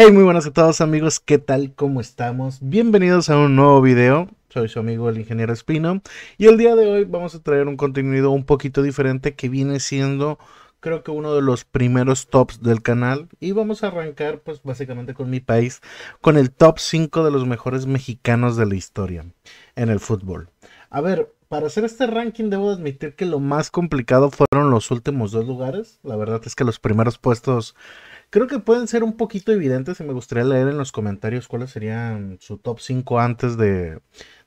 Hey, muy buenas a todos amigos, ¿qué tal? ¿Cómo estamos? Bienvenidos a un nuevo video, soy su amigo el ingeniero Espino y el día de hoy vamos a traer un contenido un poquito diferente que viene siendo creo que uno de los primeros tops del canal y vamos a arrancar pues básicamente con mi país, con el top 5 de los mejores mexicanos de la historia en el fútbol. A ver, para hacer este ranking debo admitir que lo más complicado fueron los últimos dos lugares, la verdad es que los primeros puestos Creo que pueden ser un poquito evidentes y me gustaría leer en los comentarios cuáles serían su top 5 antes de,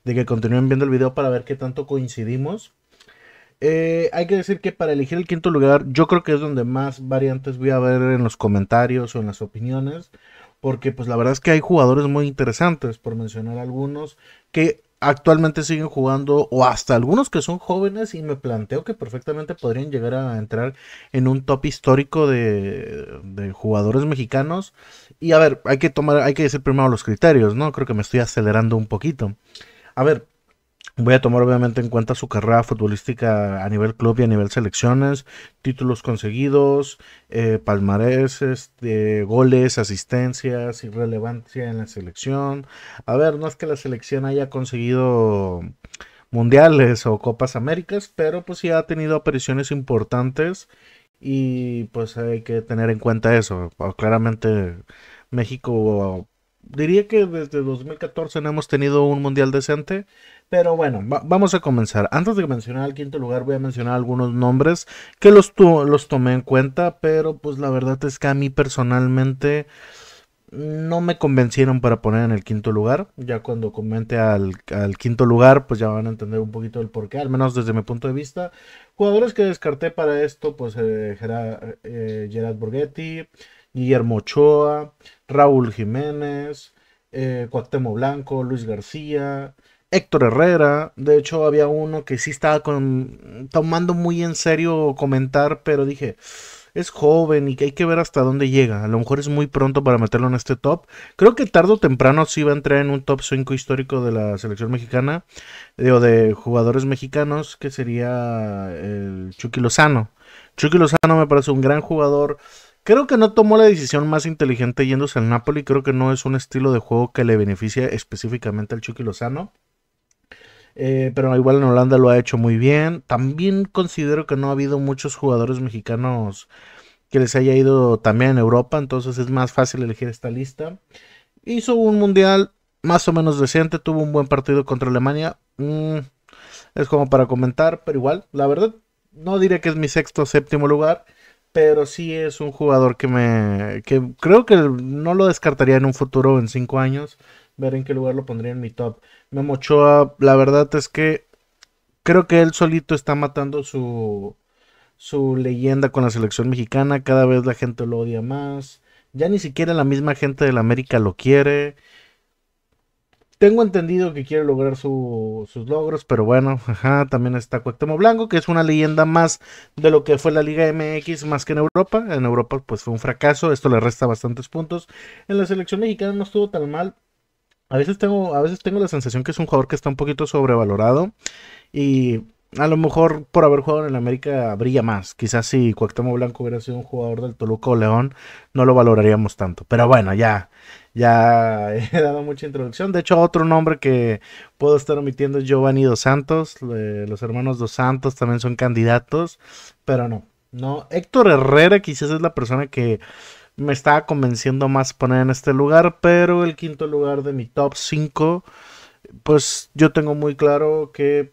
que continúen viendo el video para ver qué tanto coincidimos. Eh, hay que decir que para elegir el quinto lugar, yo creo que es donde más variantes voy a ver en los comentarios o en las opiniones, porque pues la verdad es que hay jugadores muy interesantes, por mencionar algunos, que actualmente siguen jugando o hasta algunos que son jóvenes y me planteo que perfectamente podrían llegar a entrar en un top histórico de, jugadores mexicanos. Y a ver, hay que tomar, hay que decir primero los criterios, ¿no? Creo que me estoy acelerando un poquito. A ver, Voy a tomar obviamente en cuenta su carrera futbolística a nivel club y a nivel selecciones, títulos conseguidos, eh, palmareses, eh, goles, asistencias y relevancia en la selección. A ver, no es que la selección haya conseguido mundiales o Copas Américas, pero pues sí ha tenido apariciones importantes y pues hay que tener en cuenta eso. Claramente México diría que desde 2014 no hemos tenido un mundial decente. Pero bueno, vamos a comenzar. Antes de mencionar el quinto lugar, voy a mencionar algunos nombres que los, los tomé en cuenta, pero pues la verdad es que a mí personalmente no me convencieron para poner en el quinto lugar. Ya cuando comente al, quinto lugar, pues ya van a entender un poquito el porqué, al menos desde mi punto de vista. Jugadores que descarté para esto, pues eh, eh, Gerard, Borghetti, Guillermo Ochoa, Raúl Jiménez, eh, Cuauhtémoc Blanco, Luis García, Héctor Herrera. De hecho, había uno que sí estaba con, tomando muy en serio comentar, pero dije, es joven y que hay que ver hasta dónde llega. A lo mejor es muy pronto para meterlo en este top. Creo que tarde o temprano sí va a entrar en un top 5 histórico de la selección mexicana, o de jugadores mexicanos, que sería el Chucky Lozano. Chucky Lozano me parece un gran jugador. Creo que no tomó la decisión más inteligente yéndose al Napoli. Creo que no es un estilo de juego que le beneficie específicamente al Chucky Lozano. Eh, pero igual en Holanda lo ha hecho muy bien. También considero que no ha habido muchos jugadores mexicanos que les haya ido también en Europa, entonces es más fácil elegir esta lista. Hizo un mundial más o menos decente, tuvo un buen partido contra Alemania. Mm, es como para comentar, pero igual, la verdad, no diré que es mi sexto o séptimo lugar, pero sí es un jugador que me. que creo que no lo descartaría en un futuro en cinco años ver en qué lugar lo pondría en mi top. Memo Ochoa, la verdad es que creo que él solito está matando su, su leyenda con la selección mexicana. Cada vez la gente lo odia más. Ya ni siquiera la misma gente de la América lo quiere. Tengo entendido que quiere lograr su, sus logros, pero bueno, ajá, también está Cuauhtémoc Blanco, que es una leyenda más de lo que fue la Liga MX, más que en Europa. En Europa pues fue un fracaso, esto le resta bastantes puntos. En la selección mexicana no estuvo tan mal, a veces tengo, a veces tengo la sensación que es un jugador que está un poquito sobrevalorado y a lo mejor por haber jugado en América brilla más. Quizás si Cuauhtémoc Blanco hubiera sido un jugador del Toluca o León, no lo valoraríamos tanto. Pero bueno, ya, ya he dado mucha introducción. De hecho, otro nombre que puedo estar omitiendo es Giovanni Dos Santos. los hermanos Dos Santos también son candidatos, pero no. No, Héctor Herrera quizás es la persona que me estaba convenciendo más poner en este lugar, pero el quinto lugar de mi top 5, pues yo tengo muy claro que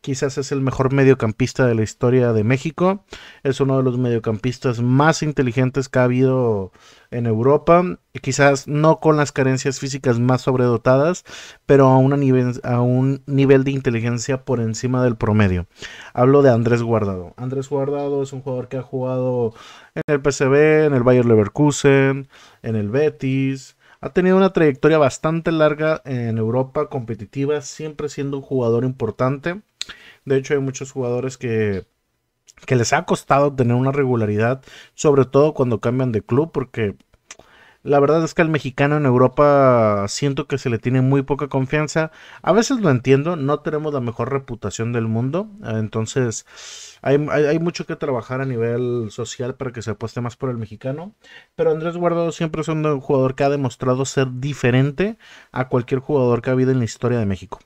quizás es el mejor mediocampista de la historia de México. Es uno de los mediocampistas más inteligentes que ha habido en Europa. Y quizás no con las carencias físicas más sobredotadas, pero a, nivel, a un nivel de inteligencia por encima del promedio. Hablo de Andrés Guardado. Andrés Guardado es un jugador que ha jugado en el PCB, en el Bayer Leverkusen, en el Betis ha tenido una trayectoria bastante larga en Europa, competitiva, siempre siendo un jugador importante. De hecho, hay muchos jugadores que, que les ha costado tener una regularidad, sobre todo cuando cambian de club, porque la verdad es que al mexicano en Europa siento que se le tiene muy poca confianza. A veces lo entiendo, no tenemos la mejor reputación del mundo. Eh, entonces hay, mucho que trabajar a nivel social para que se apueste más por el mexicano. Pero Andrés Guardado siempre es un jugador que ha demostrado ser diferente a cualquier jugador que ha habido en la historia de México.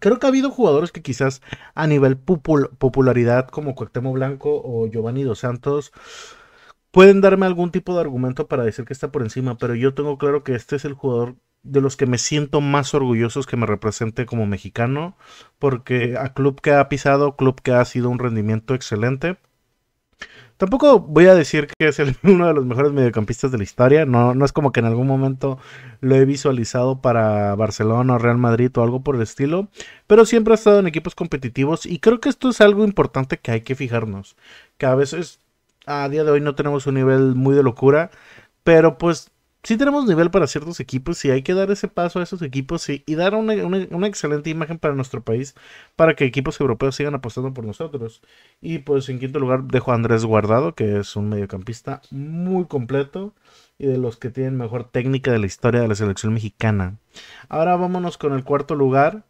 Creo que ha habido jugadores que quizás a nivel popularidad como Cuauhtémoc Blanco o Giovanni Dos Santos Pueden darme algún tipo de argumento para decir que está por encima, pero yo tengo claro que este es el jugador de los que me siento más orgullosos que me represente como mexicano, porque a club que ha pisado, club que ha sido un rendimiento excelente. Tampoco voy a decir que es uno de los mejores mediocampistas de la historia, no, no es como que en algún momento lo he visualizado para Barcelona o Real Madrid o algo por el estilo, pero siempre ha estado en equipos competitivos y creo que esto es algo importante que hay que fijarnos, que a veces a día de hoy no tenemos un nivel muy de locura, pero pues sí tenemos nivel para ciertos equipos y hay que dar ese paso a esos equipos y, dar una, una, excelente imagen para nuestro país para que equipos europeos sigan apostando por nosotros. Y pues en quinto lugar dejo a Andrés Guardado, que es un mediocampista muy completo y de los que tienen mejor técnica de la historia de la selección mexicana. Ahora vámonos con el cuarto lugar.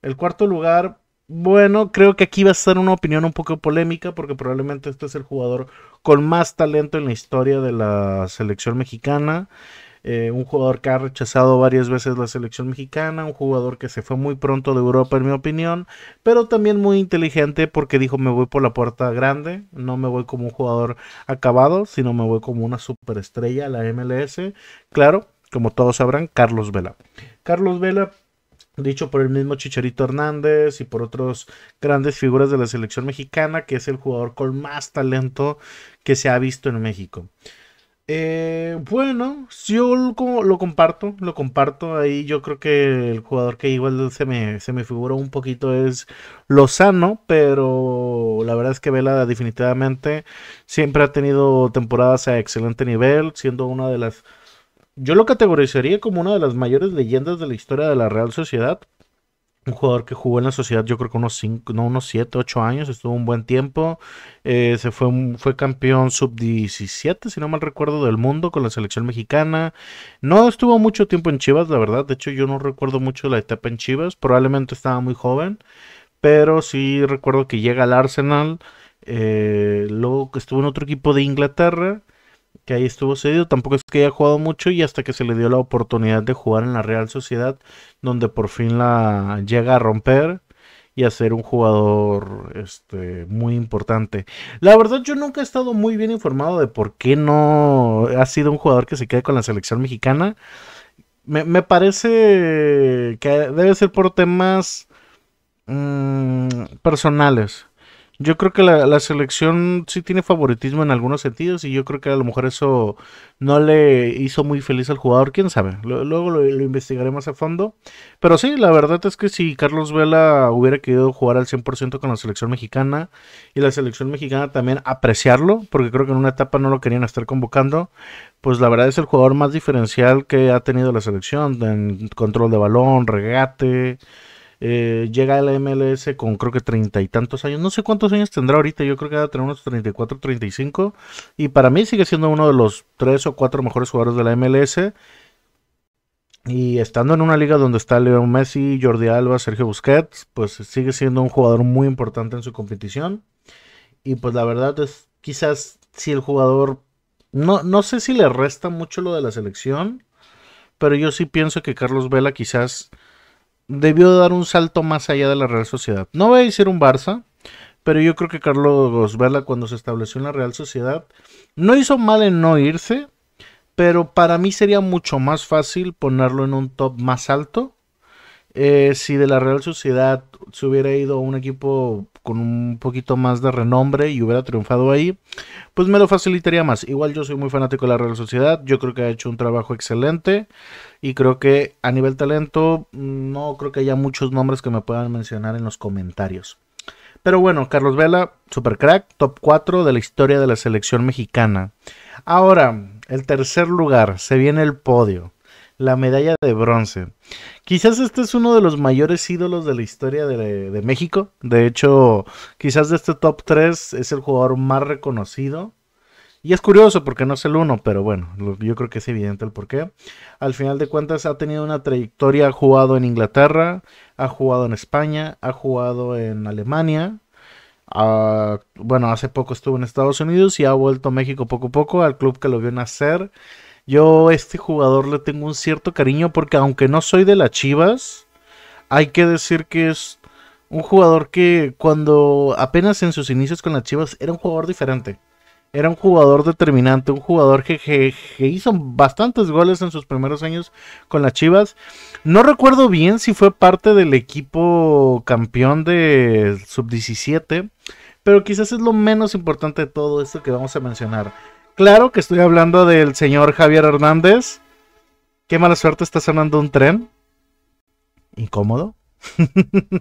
El cuarto lugar bueno, creo que aquí va a ser una opinión un poco polémica porque probablemente este es el jugador con más talento en la historia de la selección mexicana. Eh, un jugador que ha rechazado varias veces la selección mexicana, un jugador que se fue muy pronto de Europa en mi opinión, pero también muy inteligente porque dijo me voy por la puerta grande, no me voy como un jugador acabado, sino me voy como una superestrella a la MLS. Claro, como todos sabrán, Carlos Vela. Carlos Vela dicho por el mismo Chicharito Hernández y por otros grandes figuras de la selección mexicana, que es el jugador con más talento que se ha visto en México. Eh, bueno, yo lo, comparto, lo comparto. Ahí yo creo que el jugador que igual se me, se me un poquito es Lozano, pero la verdad es que Vela definitivamente siempre ha tenido temporadas a excelente nivel, siendo una de las yo lo categorizaría como una de las mayores leyendas de la historia de la Real Sociedad. Un jugador que jugó en la sociedad, yo creo que unos 5, no, unos 7, 8 años, estuvo un buen tiempo. Eh, se fue, fue campeón sub-17, si no mal recuerdo, del mundo con la selección mexicana. No estuvo mucho tiempo en Chivas, la verdad. De hecho, yo no recuerdo mucho la etapa en Chivas. Probablemente estaba muy joven. Pero sí recuerdo que llega al Arsenal. Eh, luego que estuvo en otro equipo de Inglaterra que ahí estuvo cedido. Tampoco es que haya jugado mucho y hasta que se le dio la oportunidad de jugar en la Real Sociedad, donde por fin la llega a romper y a ser un jugador este, muy importante. La verdad yo nunca he estado muy bien informado de por qué no ha sido un jugador que se quede con la selección mexicana. Me, parece que debe ser por temas mm, personales. Yo creo que la, selección sí tiene favoritismo en algunos sentidos y yo creo que a lo mejor eso no le hizo muy feliz al jugador, quién sabe. luego lo, lo, investigaré más a fondo. Pero sí, la verdad es que si Carlos Vela hubiera querido jugar al 100% con la selección mexicana y la selección mexicana también apreciarlo, porque creo que en una etapa no lo querían estar convocando, pues la verdad es el jugador más diferencial que ha tenido la selección en control de balón, regate. Eh, llega a la MLS con creo que treinta y tantos años. No sé cuántos años tendrá ahorita. Yo creo que va a tener unos 34, 35. Y para mí sigue siendo uno de los tres o cuatro mejores jugadores de la MLS. Y estando en una liga donde está Leo Messi, Jordi Alba, Sergio Busquets, pues sigue siendo un jugador muy importante en su competición. Y pues la verdad es, quizás si el jugador, no, no sé si le resta mucho lo de la selección, pero yo sí pienso que Carlos Vela quizás debió dar un salto más allá de la Real Sociedad. No voy a decir un Barça, pero yo creo que Carlos Vela cuando se estableció en la Real Sociedad no hizo mal en no irse, pero para mí sería mucho más fácil ponerlo en un top más alto. Eh, si de la Real Sociedad se hubiera ido un equipo con un poquito más de renombre y hubiera triunfado ahí, pues me lo facilitaría más. Igual yo soy muy fanático de la Real Sociedad, yo creo que ha hecho un trabajo excelente y creo que a nivel talento no creo que haya muchos nombres que me puedan mencionar en los comentarios. Pero bueno, Carlos Vela, super crack, top 4 de la historia de la selección mexicana. Ahora, el tercer lugar, se viene el podio, la medalla de bronce. Quizás este es uno de los mayores ídolos de la historia de, México. De hecho, quizás de este top 3 es el jugador más reconocido. Y es curioso porque no es el uno, pero bueno, yo creo que es evidente el porqué. Al final de cuentas ha tenido una trayectoria, ha jugado en Inglaterra, ha jugado en España, ha jugado en Alemania, bueno, hace poco estuvo en Estados Unidos y ha vuelto a México poco a poco al club que lo vio nacer yo a este jugador le tengo un cierto cariño porque aunque no soy de las Chivas, hay que decir que es un jugador que cuando apenas en sus inicios con las Chivas era un jugador diferente. Era un jugador determinante, un jugador que, hizo bastantes goles en sus primeros años con las Chivas. No recuerdo bien si fue parte del equipo campeón de sub-17, pero quizás es lo menos importante de todo esto que vamos a mencionar. Claro que estoy hablando del señor Javier Hernández. Qué mala suerte está sonando un tren. Incómodo.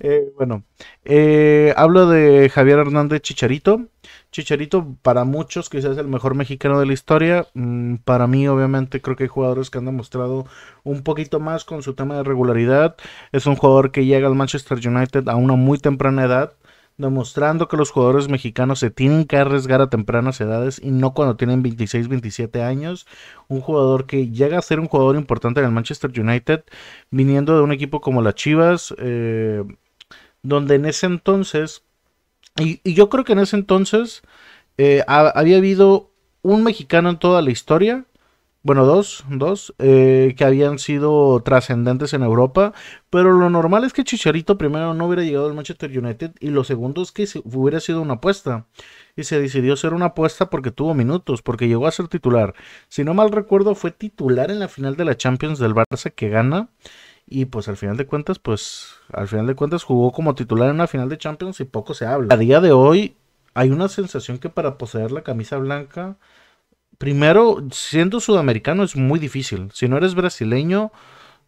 Eh, bueno, eh, hablo de Javier Hernández Chicharito. Chicharito, para muchos, quizás es el mejor mexicano de la historia. Mm, para mí, obviamente, creo que hay jugadores que han demostrado un poquito más con su tema de regularidad. Es un jugador que llega al Manchester United a una muy temprana edad demostrando que los jugadores mexicanos se tienen que arriesgar a tempranas edades y no cuando tienen 26, 27 años. Un jugador que llega a ser un jugador importante en el Manchester United, viniendo de un equipo como las Chivas, eh, donde en ese entonces, y, yo creo que en ese entonces eh, había habido un mexicano en toda la historia bueno, dos, dos, eh, que habían sido trascendentes en Europa, pero lo normal es que Chicharito primero no hubiera llegado al Manchester United y lo segundo es que hubiera sido una apuesta. Y se decidió ser una apuesta porque tuvo minutos, porque llegó a ser titular. Si no mal recuerdo, fue titular en la final de la Champions del Barça que gana. Y pues al final de cuentas, pues al final de cuentas jugó como titular en una final de Champions y poco se habla. A día de hoy hay una sensación que para poseer la camisa blanca primero, siendo sudamericano es muy difícil. Si no eres brasileño,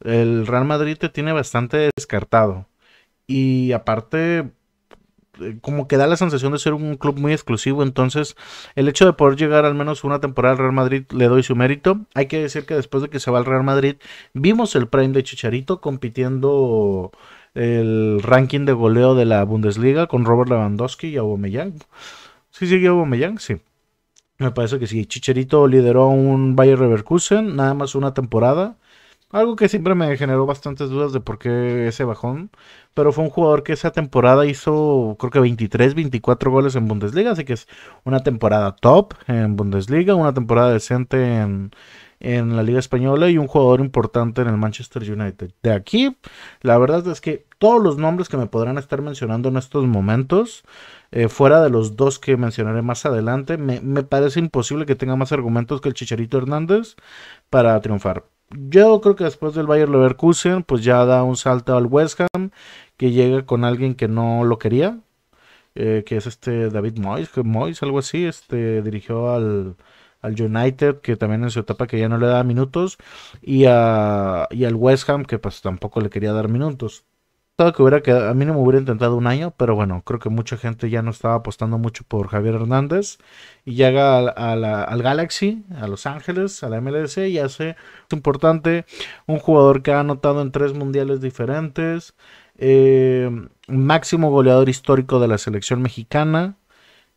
el Real Madrid te tiene bastante descartado. Y aparte, eh, como que da la sensación de ser un club muy exclusivo. Entonces, el hecho de poder llegar al menos una temporada al Real Madrid le doy su mérito. Hay que decir que después de que se va al Real Madrid, vimos el prime de Chicharito compitiendo el ranking de goleo de la Bundesliga con Robert Lewandowski y Aubameyang. ¿Sí sigue Aubameyang? Sí. Me parece que sí. Chicherito lideró un Bayer Leverkusen, nada más una temporada. Algo que siempre me generó bastantes dudas de por qué ese bajón. Pero fue un jugador que esa temporada hizo, creo que 23, 24 goles en Bundesliga. Así que es una temporada top en Bundesliga, una temporada decente en la Liga Española y un jugador importante en el Manchester United. De aquí, la verdad es que todos los nombres que me podrán estar mencionando en estos momentos, eh, fuera de los dos que mencionaré más adelante, me, parece imposible que tenga más argumentos que el Chicharito Hernández para triunfar. Yo creo que después del Bayer Leverkusen, pues ya da un salto al West Ham, que llega con alguien que no lo quería, eh, que es este David Moyes, que Moyes, algo así, este dirigió al, United, que también en su etapa que ya no le daba minutos, y, a, y al West Ham, que pues tampoco le quería dar minutos que hubiera que a mí no me hubiera intentado un año, pero bueno, creo que mucha gente ya no estaba apostando mucho por Javier Hernández y llega al, Galaxy, a Los Ángeles, a la MLS y hace importante un jugador que ha anotado en tres mundiales diferentes, eh, máximo goleador histórico de la selección mexicana,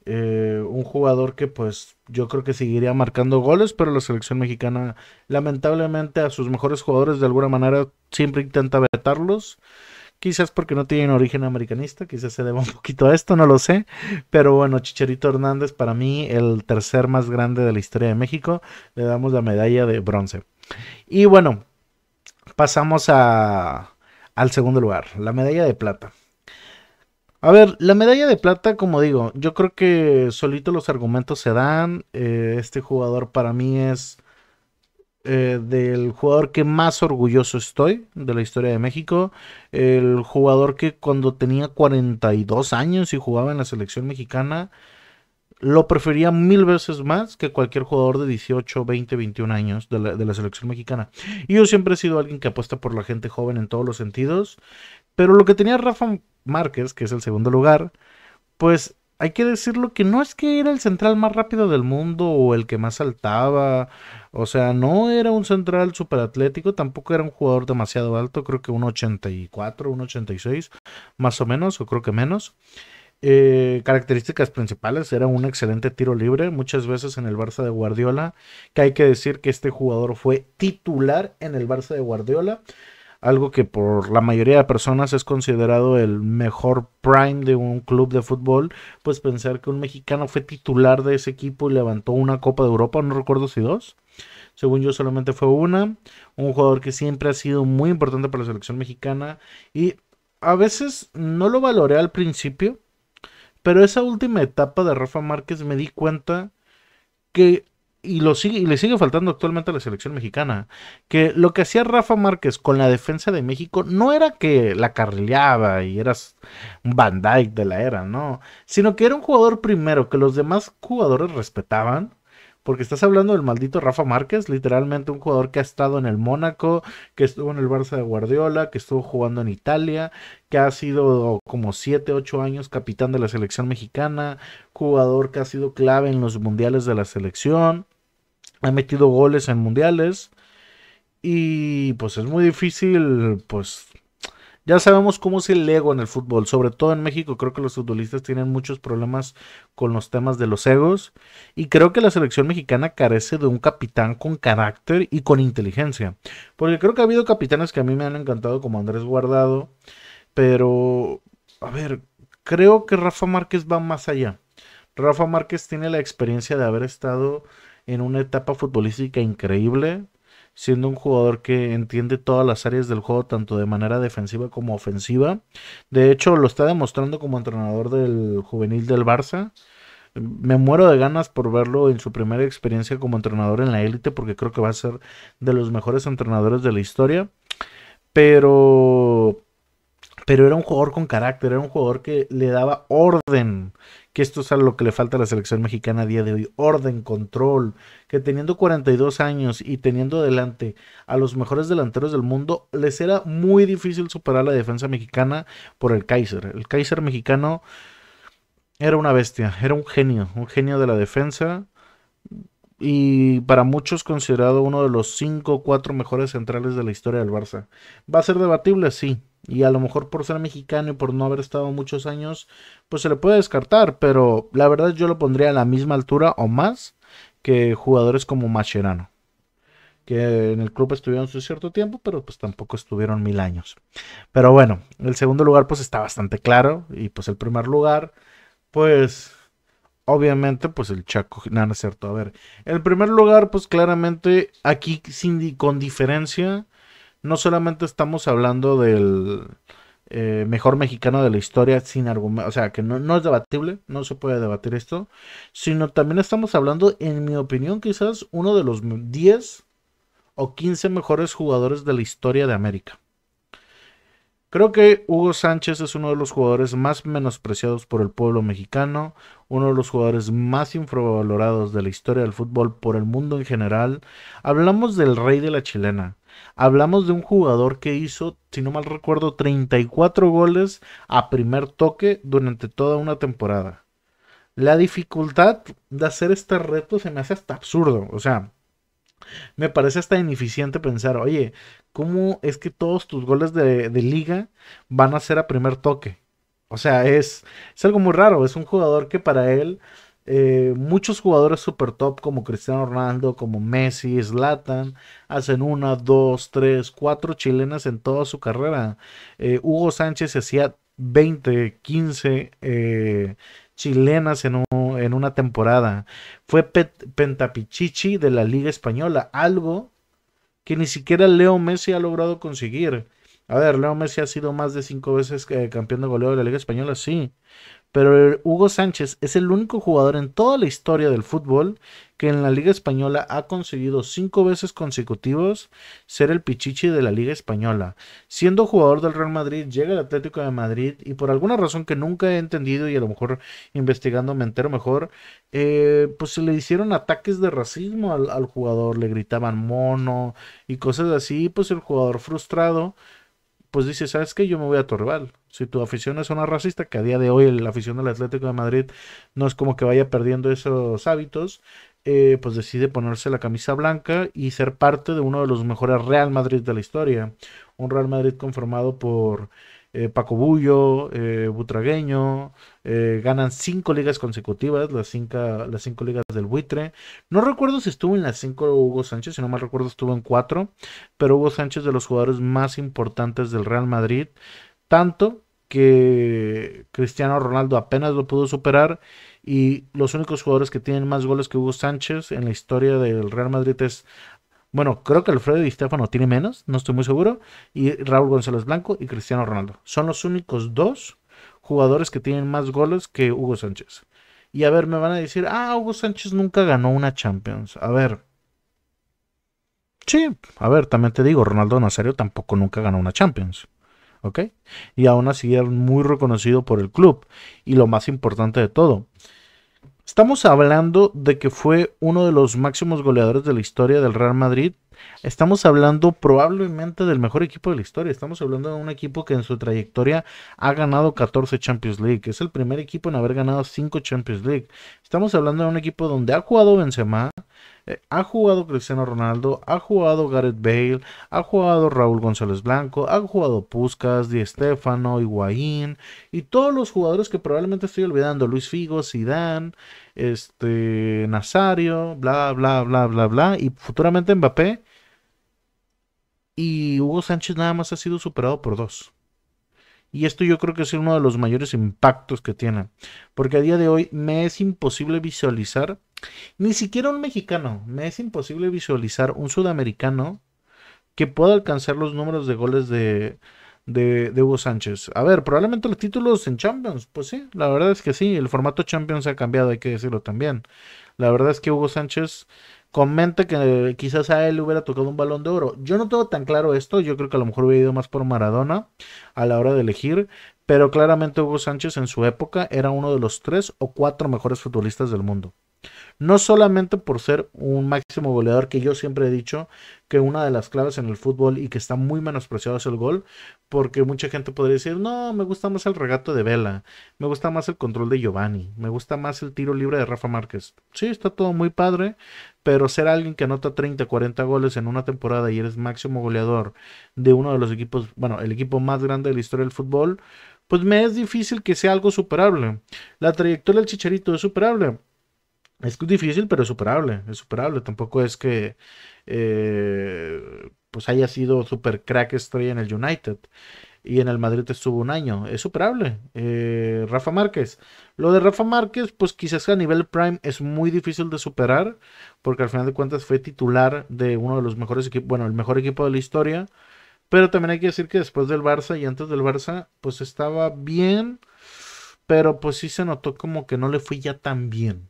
eh, un jugador que pues yo creo que seguiría marcando goles, pero la selección mexicana lamentablemente a sus mejores jugadores de alguna manera siempre intenta vetarlos. Quizás porque no tienen origen americanista, quizás se deba un poquito a esto, no lo sé. Pero bueno, Chicharito Hernández, para mí, el tercer más grande de la historia de México, le damos la medalla de bronce. Y bueno, pasamos a, al segundo lugar, la medalla de plata. A ver, la medalla de plata, como digo, yo creo que solito los argumentos se dan. Eh, este jugador para mí es eh, del jugador que más orgulloso estoy de la historia de México, el jugador que cuando tenía 42 años y jugaba en la selección mexicana, lo prefería mil veces más que cualquier jugador de 18, 20, 21 años de la, de la selección mexicana. Y yo siempre he sido alguien que apuesta por la gente joven en todos los sentidos, pero lo que tenía Rafa Márquez, que es el segundo lugar, pues hay que decirlo que no es que era el central más rápido del mundo o el que más saltaba. O sea, no era un central super atlético, tampoco era un jugador demasiado alto, creo que un 84, un 86, más o menos, o creo que menos. Eh, características principales, era un excelente tiro libre, muchas veces en el Barça de Guardiola, que hay que decir que este jugador fue titular en el Barça de Guardiola algo que por la mayoría de personas es considerado el mejor prime de un club de fútbol, pues pensar que un mexicano fue titular de ese equipo y levantó una Copa de Europa, no recuerdo si dos. Según yo solamente fue una, un jugador que siempre ha sido muy importante para la selección mexicana y a veces no lo valoré al principio, pero esa última etapa de Rafa Márquez me di cuenta que y, lo sigue, y le sigue faltando actualmente a la selección mexicana. Que lo que hacía Rafa Márquez con la defensa de México no era que la carrileaba y eras un Van Dyke de la era, no. Sino que era un jugador primero que los demás jugadores respetaban. Porque estás hablando del maldito Rafa Márquez, literalmente un jugador que ha estado en el Mónaco, que estuvo en el Barça de Guardiola, que estuvo jugando en Italia, que ha sido como 7, 8 años capitán de la selección mexicana, jugador que ha sido clave en los mundiales de la selección ha metido goles en mundiales y pues es muy difícil, pues ya sabemos cómo es el ego en el fútbol, sobre todo en México, creo que los futbolistas tienen muchos problemas con los temas de los egos y creo que la selección mexicana carece de un capitán con carácter y con inteligencia, porque creo que ha habido capitanes que a mí me han encantado como Andrés Guardado, pero a ver, creo que Rafa Márquez va más allá. Rafa Márquez tiene la experiencia de haber estado en una etapa futbolística increíble, siendo un jugador que entiende todas las áreas del juego, tanto de manera defensiva como ofensiva. De hecho, lo está demostrando como entrenador del juvenil del Barça. Me muero de ganas por verlo en su primera experiencia como entrenador en la élite, porque creo que va a ser de los mejores entrenadores de la historia. Pero pero era un jugador con carácter, era un jugador que le daba orden, que esto es a lo que le falta a la selección mexicana a día de hoy, orden, control, que teniendo 42 años y teniendo adelante a los mejores delanteros del mundo, les era muy difícil superar la defensa mexicana por el Kaiser. El Kaiser mexicano era una bestia, era un genio, un genio de la defensa y para muchos considerado uno de los 5 o 4 mejores centrales de la historia del Barça. ¿Va a ser debatible? Sí, y a lo mejor por ser mexicano y por no haber estado muchos años, pues se le puede descartar. Pero la verdad yo lo pondría a la misma altura o más que jugadores como Mascherano. Que en el club estuvieron su cierto tiempo, pero pues tampoco estuvieron mil años. Pero bueno, el segundo lugar pues está bastante claro. Y pues el primer lugar, pues obviamente, pues el Chaco, nada, no es cierto. A ver, el primer lugar, pues claramente aquí con diferencia no solamente estamos hablando del eh, mejor mexicano de la historia sin argumento, o sea, que no, es debatible, no se puede debatir esto, sino también estamos hablando, en mi opinión, quizás uno de los 10 o 15 mejores jugadores de la historia de América. Creo que Hugo Sánchez es uno de los jugadores más menospreciados por el pueblo mexicano, uno de los jugadores más infravalorados de la historia del fútbol por el mundo en general. Hablamos del rey de la chilena, Hablamos de un jugador que hizo, si no mal recuerdo, 34 goles a primer toque durante toda una temporada. La dificultad de hacer este reto se me hace hasta absurdo. O sea, me parece hasta ineficiente pensar, oye, ¿cómo es que todos tus goles de, liga van a ser a primer toque? O sea, es, es algo muy raro. Es un jugador que para él eh, muchos jugadores super top como Cristiano Ronaldo, como Messi, Zlatan, hacen una, dos, tres, cuatro chilenas en toda su carrera. Eh, Hugo Sánchez hacía 20, 15 eh, chilenas en, en, una temporada. Fue pentapichichi de la Liga Española, algo que ni siquiera Leo Messi ha logrado conseguir. A ver, Leo Messi ha sido más de cinco veces campeón de goleo de la Liga Española, sí pero Hugo Sánchez es el único jugador en toda la historia del fútbol que en la Liga Española ha conseguido cinco veces consecutivos ser el pichichi de la Liga Española. Siendo jugador del Real Madrid, llega el Atlético de Madrid y por alguna razón que nunca he entendido y a lo mejor investigando me entero mejor, eh, pues se le hicieron ataques de racismo al, al jugador, le gritaban mono y cosas así, pues el jugador frustrado pues dice, ¿sabes qué? Yo me voy a rival Si tu afición es una racista, que a día de hoy la afición del Atlético de Madrid no es como que vaya perdiendo esos hábitos, eh, pues decide ponerse la camisa blanca y ser parte de uno de los mejores Real Madrid de la historia. Un Real Madrid conformado por eh, Paco Bullo, eh, Butragueño, eh, ganan cinco ligas consecutivas, las cinco, las cinco ligas del buitre. No recuerdo si estuvo en las cinco Hugo Sánchez, si no mal recuerdo estuvo en cuatro, pero Hugo Sánchez de los jugadores más importantes del Real Madrid, tanto que Cristiano Ronaldo apenas lo pudo superar y los únicos jugadores que tienen más goles que Hugo Sánchez en la historia del Real Madrid es bueno, creo que Alfredo y Stefano tiene menos, no estoy muy seguro. Y Raúl González Blanco y Cristiano Ronaldo. Son los únicos dos jugadores que tienen más goles que Hugo Sánchez. Y a ver, me van a decir, ah, Hugo Sánchez nunca ganó una Champions. A ver. Sí, a ver, también te digo, Ronaldo Nazario tampoco nunca ganó una Champions. ¿Ok? Y aún así era muy reconocido por el club. Y lo más importante de todo, Estamos hablando de que fue uno de los máximos goleadores de la historia del Real Madrid. Estamos hablando probablemente del mejor equipo de la historia. Estamos hablando de un equipo que en su trayectoria ha ganado 14 Champions League. Es el primer equipo en haber ganado 5 Champions League. Estamos hablando de un equipo donde ha jugado Benzema, eh, ha jugado Cristiano Ronaldo, ha jugado Gareth Bale, ha jugado Raúl González Blanco, ha jugado Puskas, Di Stefano, Higuaín y todos los jugadores que probablemente estoy olvidando, Luis Figo, Zidane, este Nazario, bla bla bla bla bla y futuramente Mbappé y Hugo Sánchez nada más ha sido superado por dos. Y esto yo creo que es uno de los mayores impactos que tiene, Porque a día de hoy me es imposible visualizar, ni siquiera un mexicano, me es imposible visualizar un sudamericano que pueda alcanzar los números de goles de, de, de, Hugo Sánchez. A ver, probablemente los títulos en Champions, pues sí, la verdad es que sí, el formato Champions ha cambiado, hay que decirlo también. La verdad es que Hugo Sánchez Comenta que eh, quizás a él hubiera tocado un balón de oro. Yo no tengo tan claro esto. Yo creo que a lo mejor hubiera ido más por Maradona a la hora de elegir. Pero claramente Hugo Sánchez en su época era uno de los tres o cuatro mejores futbolistas del mundo. No solamente por ser un máximo goleador, que yo siempre he dicho que una de las claves en el fútbol y que está muy menospreciado es el gol, porque mucha gente podría decir, no, me gusta más el regato de Vela, me gusta más el control de Giovanni, me gusta más el tiro libre de Rafa Márquez. Sí, está todo muy padre, pero ser alguien que anota 30, 40 goles en una temporada y eres máximo goleador de uno de los equipos, bueno, el equipo más grande de la historia del fútbol, pues me es difícil que sea algo superable. La trayectoria del Chicharito es superable es difícil, pero es superable. Es superable. Tampoco es que eh, pues haya sido super crack estrella en el United. Y en el Madrid estuvo un año. Es superable. Eh, Rafa Márquez. Lo de Rafa Márquez, pues quizás a nivel prime es muy difícil de superar. Porque al final de cuentas fue titular de uno de los mejores equipos. Bueno, el mejor equipo de la historia. Pero también hay que decir que después del Barça y antes del Barça, pues estaba bien. Pero pues sí se notó como que no le fue ya tan bien.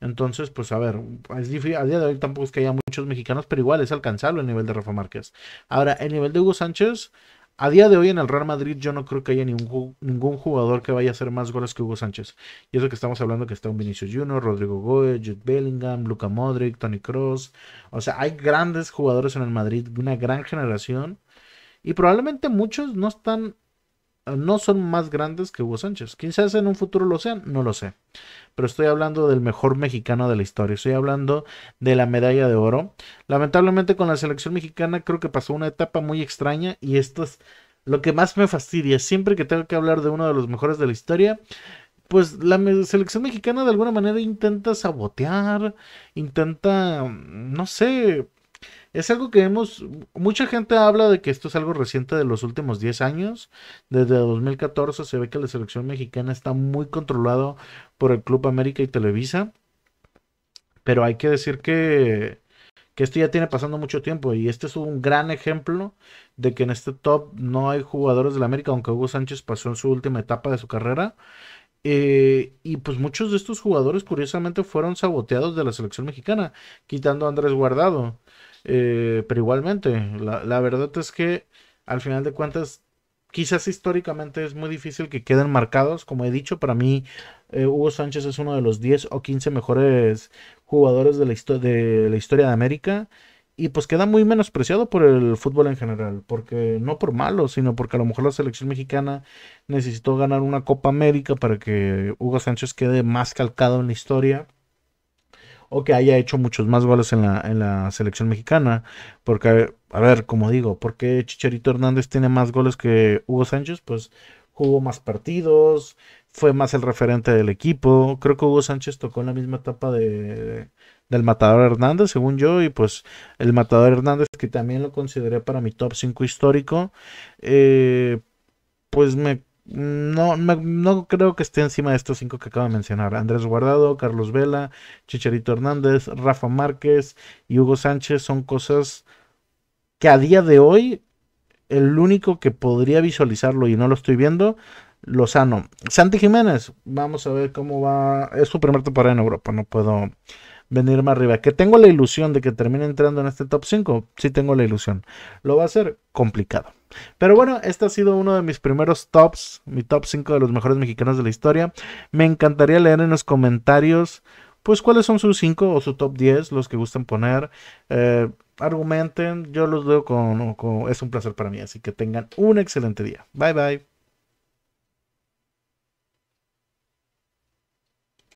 Entonces, pues a ver, es difícil, día de hoy tampoco es que haya muchos mexicanos, pero igual es alcanzarlo el nivel de Rafa Márquez. Ahora, el nivel de Hugo Sánchez, a día de hoy en el Real Madrid yo no creo que haya ningún, jugador que vaya a hacer más goles que Hugo Sánchez. Y eso que estamos hablando que está un Vinicius Junior, Rodrigo Goe, Jude Bellingham, Luca Modric, Tony Cross. O sea, hay grandes jugadores en el Madrid, una gran generación. Y probablemente muchos no están no son más grandes que Hugo Sánchez. Quizás en un futuro lo sean, no lo sé. Pero estoy hablando del mejor mexicano de la historia. Estoy hablando de la medalla de oro. Lamentablemente con la selección mexicana creo que pasó una etapa muy extraña y esto es lo que más me fastidia. Siempre que tengo que hablar de uno de los mejores de la historia, pues la selección mexicana de alguna manera intenta sabotear, intenta, mm, no sé, es algo que vemos, mucha gente habla de que esto es algo reciente de los últimos 10 años. Desde 2014 se ve que la selección mexicana está muy controlado por el Club América y Televisa. Pero hay que decir que, que esto ya tiene pasando mucho tiempo y este es un gran ejemplo de que en este top no hay jugadores del América, aunque Hugo Sánchez pasó en su última etapa de su carrera. Eh, y pues muchos de estos jugadores curiosamente fueron saboteados de la selección mexicana, quitando a Andrés Guardado. Eh, pero igualmente, la, verdad es que al final de cuentas, quizás históricamente es muy difícil que queden marcados. Como he dicho, para mí eh, Hugo Sánchez es uno de los 10 o 15 mejores jugadores de la, de la historia de América. Y pues queda muy menospreciado por el fútbol en general, porque no por malo, sino porque a lo mejor la selección mexicana necesitó ganar una Copa América para que Hugo Sánchez quede más calcado en la historia o que haya hecho muchos más goles en la, selección mexicana. Porque, a ver, como digo, Porque qué Chicharito Hernández tiene más goles que Hugo Sánchez? Pues jugó más partidos, fue más el referente del equipo. Creo que Hugo Sánchez tocó en la misma etapa de, del Matador Hernández, según yo, y pues el Matador Hernández, que también lo consideré para mi top 5 histórico, eh, pues me no, no creo que esté encima de estos cinco que acabo de mencionar. Andrés Guardado, Carlos Vela, Chicharito Hernández, Rafa Márquez y Hugo Sánchez son cosas que a día de hoy el único que podría visualizarlo y no lo estoy viendo, Lozano. Santi Jiménez, vamos a ver cómo va. Es su primer temporada en Europa, no puedo venir más arriba. Que tengo la ilusión de que termine entrando en este top 5, sí tengo la ilusión. Lo va a ser complicado. Pero bueno, este ha sido uno de mis primeros tops, mi top 5 de los mejores mexicanos de la historia. Me encantaría leer en los comentarios, pues cuáles son sus 5 o su top 10, los que gustan poner. Eh, argumenten, yo los veo con, con... Es un placer para mí, así que tengan un excelente día. Bye bye.